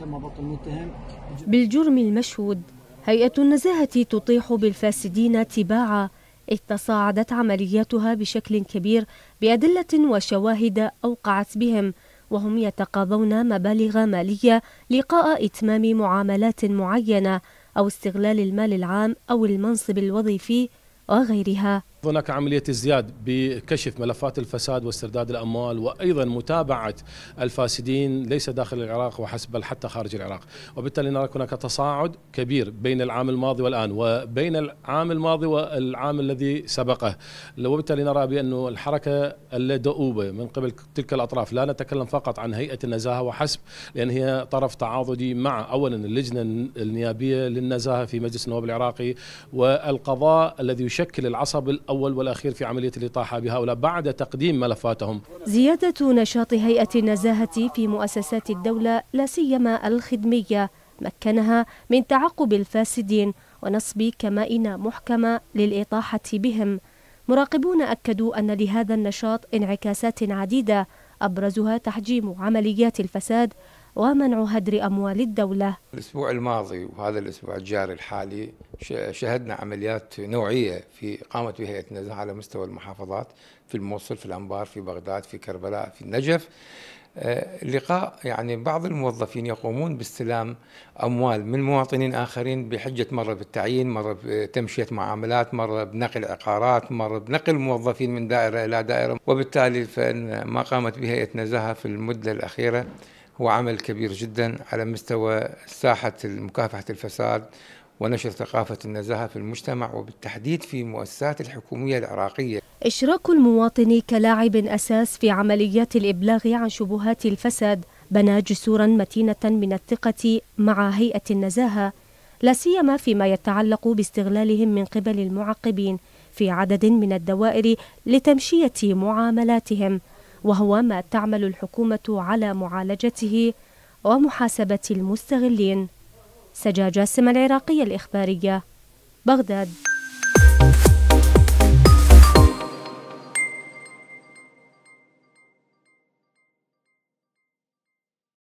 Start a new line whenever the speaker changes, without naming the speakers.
تم المتهم بالجرم المشهود هيئة النزاهة تطيح بالفاسدين تباعا إذ تصاعدت عملياتها بشكل كبير بأدلة وشواهد أوقعت بهم وهم يتقاضون مبالغ مالية لقاء إتمام معاملات معينة أو استغلال المال العام أو المنصب الوظيفي وغيرها
هناك عملية ازدياد بكشف ملفات الفساد واسترداد الأموال وأيضا متابعة الفاسدين ليس داخل العراق وحسب بل حتى خارج العراق وبالتالي نرى هناك تصاعد كبير بين العام الماضي والآن وبين العام الماضي والعام الذي سبقه وبالتالي نرى بأن الحركة اللدؤوبة من قبل تلك الأطراف لا نتكلم فقط عن هيئة النزاهة وحسب لأن هي طرف تعاضدي مع أولا اللجنة النيابية للنزاهة في مجلس النواب العراقي والقضاء الذي يشكل العصب الأول الأول والأخير في عملية الإطاحة بهؤلاء بعد تقديم ملفاتهم
زيادة نشاط هيئة النزاهة في مؤسسات الدولة لا سيما الخدمية مكنها من تعقب الفاسدين ونصب كمائن محكمة للإطاحة بهم مراقبون أكدوا أن لهذا النشاط انعكاسات عديدة أبرزها تحجيم عمليات الفساد ومنع هدر أموال الدولة
الأسبوع الماضي وهذا الأسبوع الجاري الحالي شهدنا عمليات نوعية في قامت بها هيئة على مستوى المحافظات في الموصل في الأنبار في بغداد في كربلاء في النجف آه، لقاء يعني بعض الموظفين يقومون باستلام اموال من مواطنين اخرين بحجه مره بالتعيين، مره بتمشيه معاملات، مره بنقل عقارات، مره بنقل موظفين من دائره الى دائره، وبالتالي فان ما قامت به هيئه نزاهه في المده الاخيره هو عمل كبير جدا على مستوى ساحة مكافحة الفساد ونشر ثقافة النزاهة في المجتمع وبالتحديد في المؤسسات الحكومية العراقية
إشراك المواطن كلاعب أساس في عمليات الإبلاغ عن شبهات الفساد بنى جسورا متينة من الثقة مع هيئة النزاهة لا سيما فيما يتعلق باستغلالهم من قبل المعقبين في عدد من الدوائر لتمشية معاملاتهم وهو ما تعمل الحكومة على معالجته ومحاسبة المستغلين سجا جاسم العراقية الإخبارية بغداد